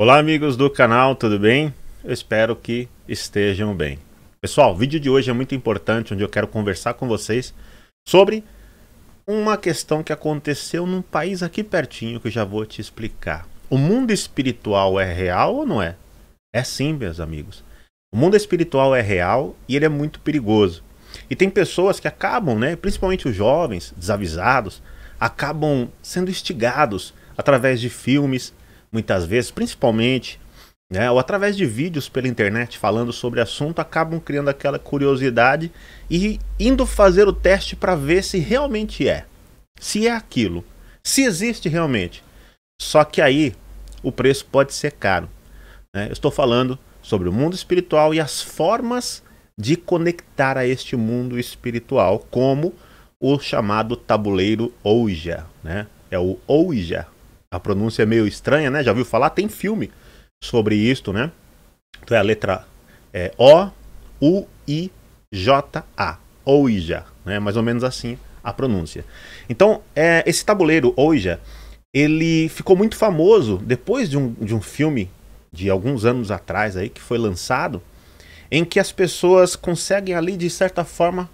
Olá amigos do canal, tudo bem? Eu espero que estejam bem. Pessoal, o vídeo de hoje é muito importante, onde eu quero conversar com vocês sobre uma questão que aconteceu num país aqui pertinho que eu já vou te explicar. O mundo espiritual é real ou não é? É sim, meus amigos. O mundo espiritual é real e ele é muito perigoso. E tem pessoas que acabam, né, principalmente os jovens, desavisados, acabam sendo instigados através de filmes, muitas vezes, principalmente, né, ou através de vídeos pela internet falando sobre assunto, acabam criando aquela curiosidade e indo fazer o teste para ver se realmente é, se é aquilo, se existe realmente. Só que aí o preço pode ser caro. Né? Eu estou falando sobre o mundo espiritual e as formas de conectar a este mundo espiritual, como o chamado tabuleiro Ouija, né? É o Ouija, a pronúncia é meio estranha, né? Já ouviu falar? Tem filme sobre isto, né? Então é a letra é, O, U, I, J, A. Ouija, né? Mais ou menos assim a pronúncia. Então, é, esse tabuleiro Ouija, ele ficou muito famoso depois de um, de um filme de alguns anos atrás aí que foi lançado, em que as pessoas conseguem ali de certa forma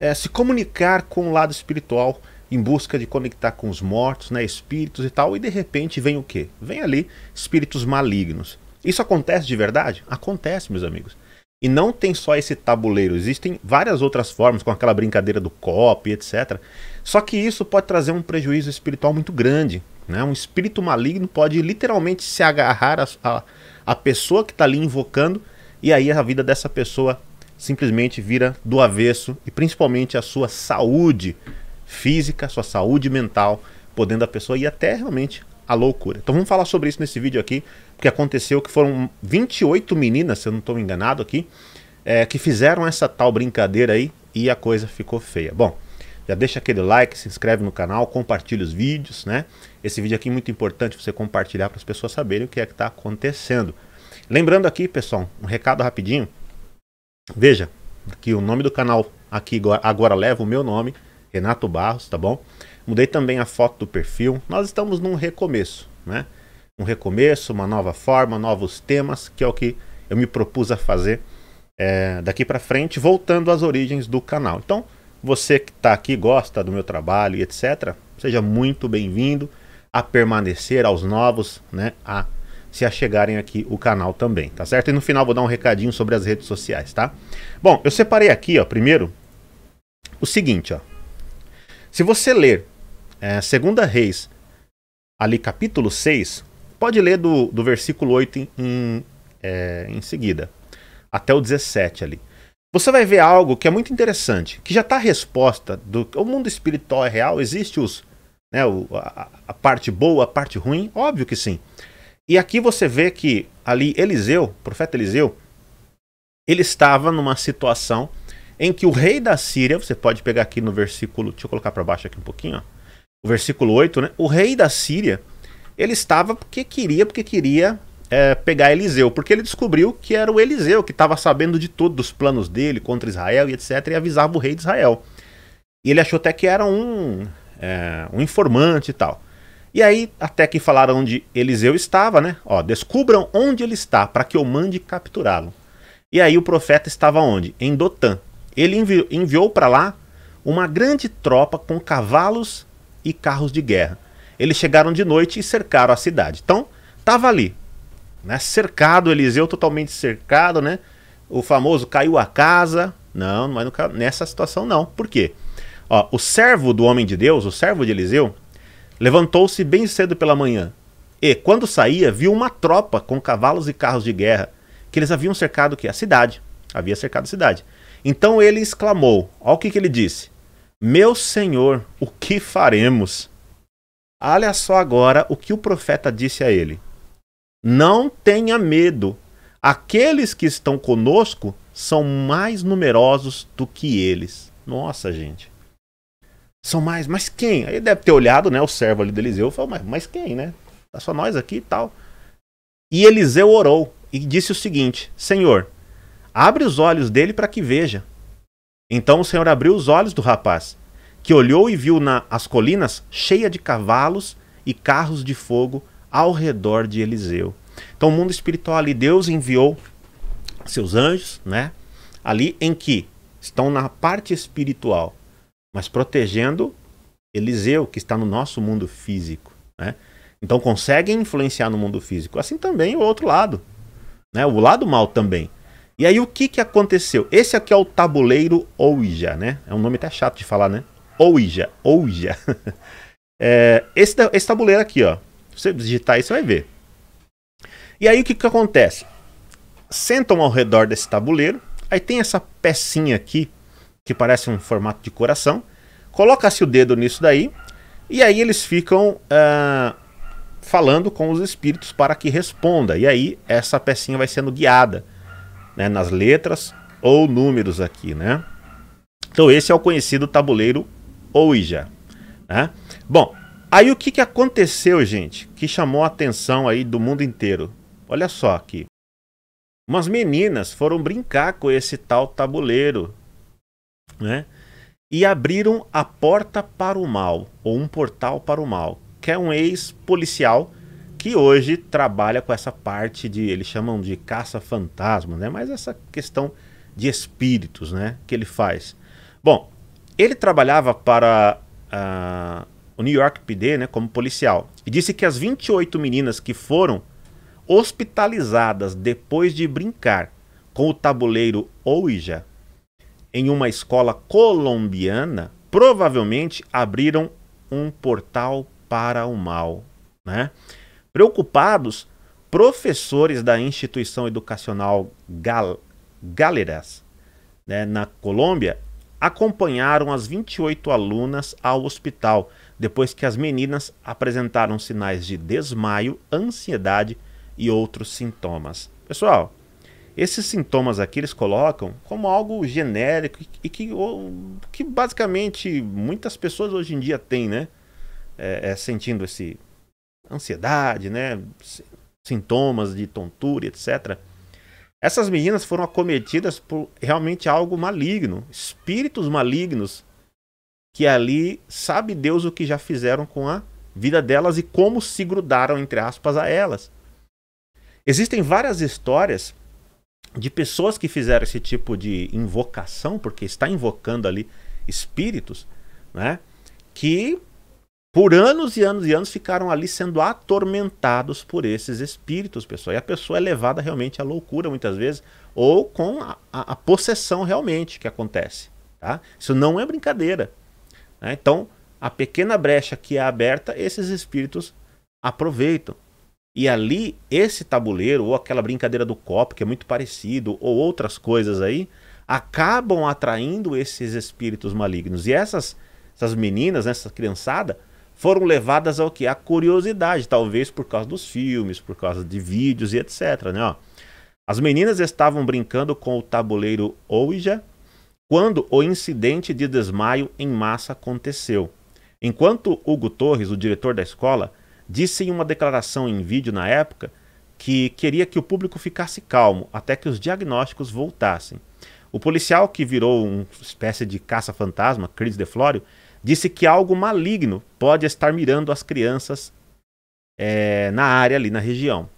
é, se comunicar com o lado espiritual em busca de conectar com os mortos, né, espíritos e tal, e de repente vem o quê? Vem ali espíritos malignos. Isso acontece de verdade? Acontece, meus amigos. E não tem só esse tabuleiro, existem várias outras formas, com aquela brincadeira do copo, etc. Só que isso pode trazer um prejuízo espiritual muito grande. Né? Um espírito maligno pode literalmente se agarrar a, a, a pessoa que está ali invocando, e aí a vida dessa pessoa simplesmente vira do avesso, e principalmente a sua saúde física, sua saúde mental, podendo a pessoa ir até realmente a loucura. Então vamos falar sobre isso nesse vídeo aqui, porque aconteceu que foram 28 meninas, se eu não estou enganado aqui, é, que fizeram essa tal brincadeira aí e a coisa ficou feia. Bom, já deixa aquele like, se inscreve no canal, compartilha os vídeos, né? Esse vídeo aqui é muito importante você compartilhar para as pessoas saberem o que é que está acontecendo. Lembrando aqui, pessoal, um recado rapidinho. Veja que o nome do canal aqui agora leva o meu nome, Renato Barros, tá bom? Mudei também a foto do perfil. Nós estamos num recomeço, né? Um recomeço, uma nova forma, novos temas, que é o que eu me propus a fazer é, daqui para frente, voltando às origens do canal. Então, você que está aqui, gosta do meu trabalho e etc., seja muito bem-vindo a permanecer, aos novos, né? A se achegarem aqui o canal também, tá certo? E no final vou dar um recadinho sobre as redes sociais, tá? Bom, eu separei aqui, ó, primeiro, o seguinte, ó. Se você ler é, Segunda Reis, ali capítulo 6, pode ler do, do versículo 8 em, em, é, em seguida, até o 17 ali. Você vai ver algo que é muito interessante, que já está a resposta do o mundo espiritual é real, existe os, né, o, a, a parte boa, a parte ruim, óbvio que sim. E aqui você vê que ali Eliseu, profeta Eliseu, ele estava numa situação em que o rei da Síria, você pode pegar aqui no versículo, deixa eu colocar para baixo aqui um pouquinho, ó, o versículo 8, né? O rei da Síria, ele estava porque queria, porque queria é, pegar Eliseu, porque ele descobriu que era o Eliseu que estava sabendo de todos os planos dele contra Israel e etc, e avisava o rei de Israel. E ele achou até que era um, é, um informante e tal. E aí, até que falaram onde Eliseu estava, né? Ó, descubram onde ele está, para que eu mande capturá-lo. E aí o profeta estava onde? Em Dotã. Ele envi enviou para lá uma grande tropa com cavalos e carros de guerra. Eles chegaram de noite e cercaram a cidade. Então, estava ali, né? Cercado, Eliseu totalmente cercado, né? O famoso caiu a casa. Não, mas não nessa situação não. Por quê? Ó, o servo do homem de Deus, o servo de Eliseu, levantou-se bem cedo pela manhã e, quando saía, viu uma tropa com cavalos e carros de guerra que eles haviam cercado A cidade. Havia cercado a cidade. Então ele exclamou: Olha o que, que ele disse. Meu senhor, o que faremos? Olha só agora o que o profeta disse a ele. Não tenha medo. Aqueles que estão conosco são mais numerosos do que eles. Nossa, gente. São mais, mas quem? Aí deve ter olhado, né, o servo ali de Eliseu e falou, mas, mas quem, né? Tá só nós aqui e tal. E Eliseu orou e disse o seguinte: Senhor, Abre os olhos dele para que veja. Então o Senhor abriu os olhos do rapaz, que olhou e viu na, as colinas cheia de cavalos e carros de fogo ao redor de Eliseu. Então o mundo espiritual ali, Deus enviou seus anjos, né? Ali em que estão na parte espiritual, mas protegendo Eliseu, que está no nosso mundo físico, né? Então conseguem influenciar no mundo físico. Assim também o outro lado, né? O lado mal também. E aí o que, que aconteceu? Esse aqui é o tabuleiro Ouija, né? É um nome até chato de falar, né? Ouija, Ouija. é, esse, esse tabuleiro aqui, ó. Se você digitar aí, você vai ver. E aí o que, que acontece? Sentam ao redor desse tabuleiro. Aí tem essa pecinha aqui, que parece um formato de coração. Coloca-se o dedo nisso daí. E aí eles ficam uh, falando com os espíritos para que responda. E aí essa pecinha vai sendo guiada né, nas letras ou números aqui, né? Então esse é o conhecido tabuleiro Ouija, né? Bom, aí o que, que aconteceu, gente, que chamou a atenção aí do mundo inteiro? Olha só aqui. Umas meninas foram brincar com esse tal tabuleiro, né? E abriram a porta para o mal, ou um portal para o mal, que é um ex-policial que hoje trabalha com essa parte de, eles chamam de caça-fantasma, né? Mas essa questão de espíritos, né? Que ele faz. Bom, ele trabalhava para uh, o New York PD, né? Como policial. E disse que as 28 meninas que foram hospitalizadas depois de brincar com o tabuleiro Ouija em uma escola colombiana, provavelmente abriram um portal para o mal, né? Preocupados, professores da instituição educacional Gal Galeras, né, na Colômbia, acompanharam as 28 alunas ao hospital depois que as meninas apresentaram sinais de desmaio, ansiedade e outros sintomas. Pessoal, esses sintomas aqui eles colocam como algo genérico e que, que basicamente muitas pessoas hoje em dia têm, né? É, é, sentindo esse, ansiedade, né? Sintomas de tontura, etc. Essas meninas foram acometidas por realmente algo maligno, espíritos malignos que ali sabe Deus o que já fizeram com a vida delas e como se grudaram entre aspas a elas. Existem várias histórias de pessoas que fizeram esse tipo de invocação, porque está invocando ali espíritos, né? Que por anos e anos e anos ficaram ali sendo atormentados por esses espíritos, pessoal. E a pessoa é levada realmente à loucura muitas vezes, ou com a, a, a possessão realmente que acontece. Tá? Isso não é brincadeira. Né? Então, a pequena brecha que é aberta, esses espíritos aproveitam. E ali, esse tabuleiro, ou aquela brincadeira do copo, que é muito parecido, ou outras coisas aí, acabam atraindo esses espíritos malignos. E essas, essas meninas, essa criançada, foram levadas ao que? A curiosidade, talvez por causa dos filmes, por causa de vídeos e etc. Né? Ó, as meninas estavam brincando com o tabuleiro Ouija quando o incidente de desmaio em massa aconteceu. Enquanto Hugo Torres, o diretor da escola, disse em uma declaração em vídeo na época que queria que o público ficasse calmo até que os diagnósticos voltassem. O policial que virou uma espécie de caça-fantasma, Chris DeFlorio, disse que algo maligno pode estar mirando as crianças é, na área ali, na região.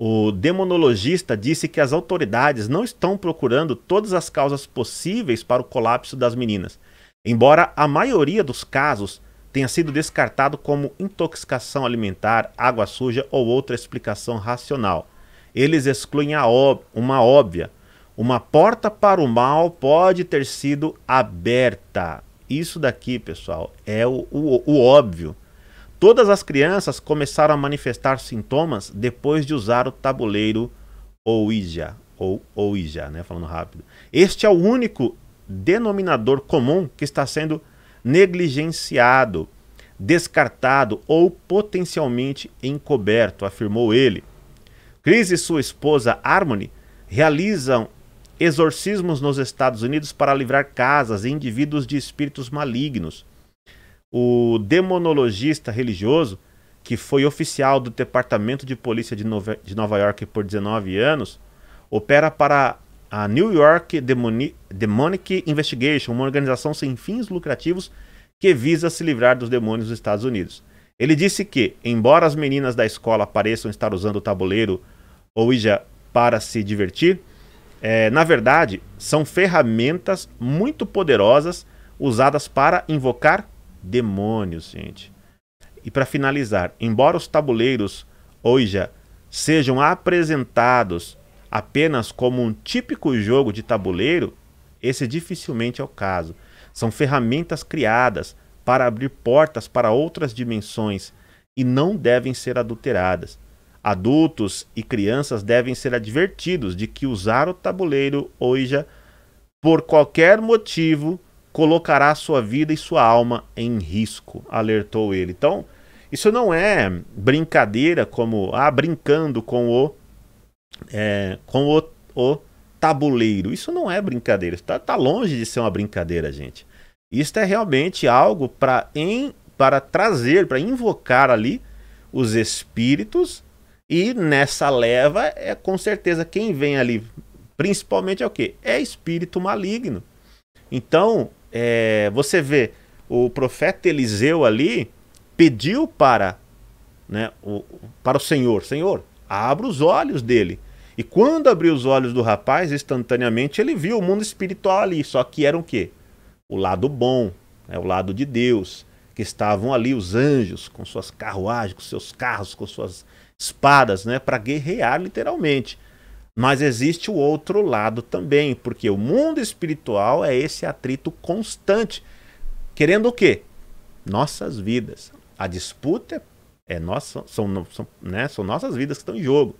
O demonologista disse que as autoridades não estão procurando todas as causas possíveis para o colapso das meninas, embora a maioria dos casos tenha sido descartado como intoxicação alimentar, água suja ou outra explicação racional. Eles excluem uma óbvia. Uma porta para o mal pode ter sido aberta. Isso daqui, pessoal, é o, o, o óbvio. Todas as crianças começaram a manifestar sintomas depois de usar o tabuleiro Ouija, ou Ouija, né, falando rápido. Este é o único denominador comum que está sendo negligenciado, descartado ou potencialmente encoberto, afirmou ele. Chris e sua esposa Harmony realizam exorcismos nos Estados Unidos para livrar casas e indivíduos de espíritos malignos. O demonologista religioso, que foi oficial do Departamento de Polícia de Nova, de Nova York por 19 anos, opera para a New York Demoni Demonic Investigation, uma organização sem fins lucrativos que visa se livrar dos demônios dos Estados Unidos. Ele disse que, embora as meninas da escola pareçam estar usando o tabuleiro ou Ija para se divertir, é, na verdade, são ferramentas muito poderosas usadas para invocar demônios, gente. E para finalizar, embora os tabuleiros hoje sejam apresentados apenas como um típico jogo de tabuleiro, esse dificilmente é o caso. São ferramentas criadas para abrir portas para outras dimensões e não devem ser adulteradas. Adultos e crianças devem ser advertidos de que usar o tabuleiro Ouija por qualquer motivo colocará sua vida e sua alma em risco, alertou ele. Então, isso não é brincadeira como ah, brincando com o é, com o, o, tabuleiro. Isso não é brincadeira. Está tá longe de ser uma brincadeira, gente. Isto é realmente algo para para trazer, para invocar ali os espíritos e nessa leva, é com certeza quem vem ali, principalmente é o quê? É espírito maligno. Então, é, você vê o profeta Eliseu ali pediu para, né, o, para o Senhor, Senhor, abra os olhos dele. E quando abriu os olhos do rapaz, instantaneamente ele viu o mundo espiritual ali, só que eram o quê? O lado bom, né, o lado de Deus, que estavam ali os anjos com suas carruagens, com seus carros, com suas espadas, né, para guerrear literalmente. Mas existe o outro lado também, porque o mundo espiritual é esse atrito constante, querendo o quê? Nossas vidas. A disputa é nossa, são, são, né, são nossas vidas que estão em jogo,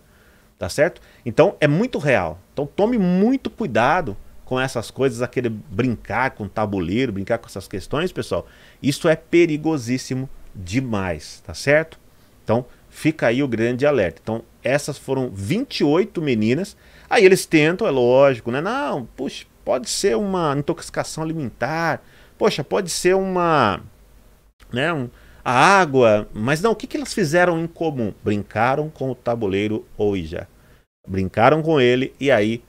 tá certo? Então é muito real. Então tome muito cuidado com essas coisas, a querer brincar com tabuleiro, brincar com essas questões, pessoal. Isso é perigosíssimo demais, tá certo? Então Fica aí o grande alerta. Então, essas foram 28 meninas. Aí eles tentam, é lógico, né? Não, puxa, pode ser uma intoxicação alimentar. Poxa, pode ser uma. Né, um, a água. Mas não, o que, que elas fizeram em comum? Brincaram com o tabuleiro Ouija. Brincaram com ele e aí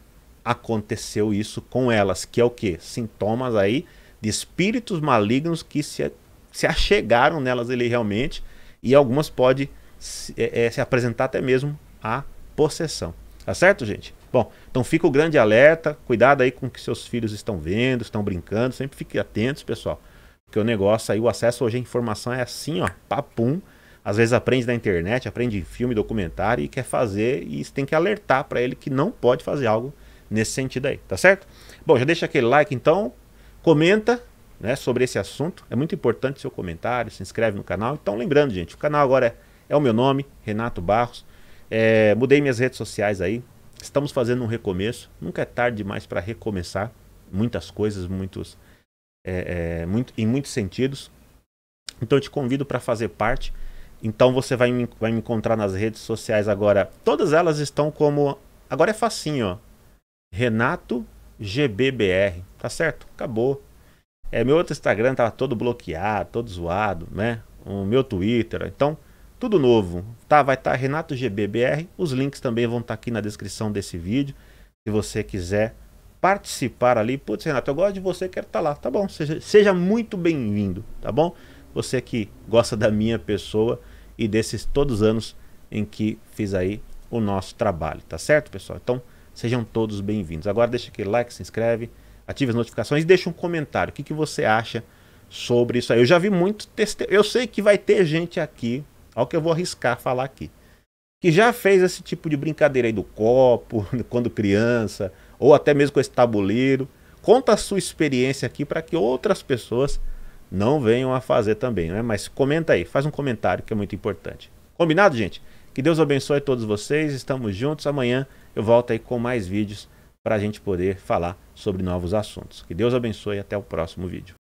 aconteceu isso com elas, que é o que? Sintomas aí de espíritos malignos que se, se achegaram nelas ele realmente e algumas pode se, é, é, se apresentar até mesmo à possessão. Tá certo, gente? Bom, então fica o grande alerta, cuidado aí com o que seus filhos estão vendo, estão brincando, sempre fique atentos, pessoal. Porque o negócio aí, o acesso hoje à informação é assim, ó, papum. Às vezes aprende na internet, aprende em filme, documentário e quer fazer e tem que alertar para ele que não pode fazer algo nesse sentido aí, tá certo? Bom, já deixa aquele like então, comenta, né, sobre esse assunto. É muito importante seu comentário, se inscreve no canal. Então, lembrando, gente, o canal agora é é o meu nome, Renato Barros. É, mudei minhas redes sociais aí. Estamos fazendo um recomeço. Nunca é tarde demais para recomeçar muitas coisas, muitos, é, é, muito, em muitos sentidos. Então eu te convido para fazer parte. Então você vai me, vai me encontrar nas redes sociais agora. Todas elas estão como. Agora é facinho, ó. Renato GBBR. Tá certo? Acabou. É, meu outro Instagram tava tá todo bloqueado, todo zoado, né? O meu Twitter. Então, tudo novo, tá? Vai estar tá Renato GBBR, os links também vão estar tá aqui na descrição desse vídeo, se você quiser participar ali. Putz, Renato, eu gosto de você, quero estar tá lá, tá bom? Seja, seja muito bem-vindo, tá bom? Você que gosta da minha pessoa e desses todos os anos em que fiz aí o nosso trabalho, tá certo, pessoal? Então, sejam todos bem-vindos. Agora deixa aquele like, se inscreve, ative as notificações e deixa um comentário. O que, que você acha sobre isso aí? Eu já vi muito teste. Eu sei que vai ter gente aqui Olha o que eu vou arriscar falar aqui. Que já fez esse tipo de brincadeira aí do copo, quando criança, ou até mesmo com esse tabuleiro. Conta a sua experiência aqui para que outras pessoas não venham a fazer também, né? Mas comenta aí, faz um comentário que é muito importante. Combinado, gente? Que Deus abençoe todos vocês, estamos juntos. Amanhã eu volto aí com mais vídeos para a gente poder falar sobre novos assuntos. Que Deus abençoe e até o próximo vídeo.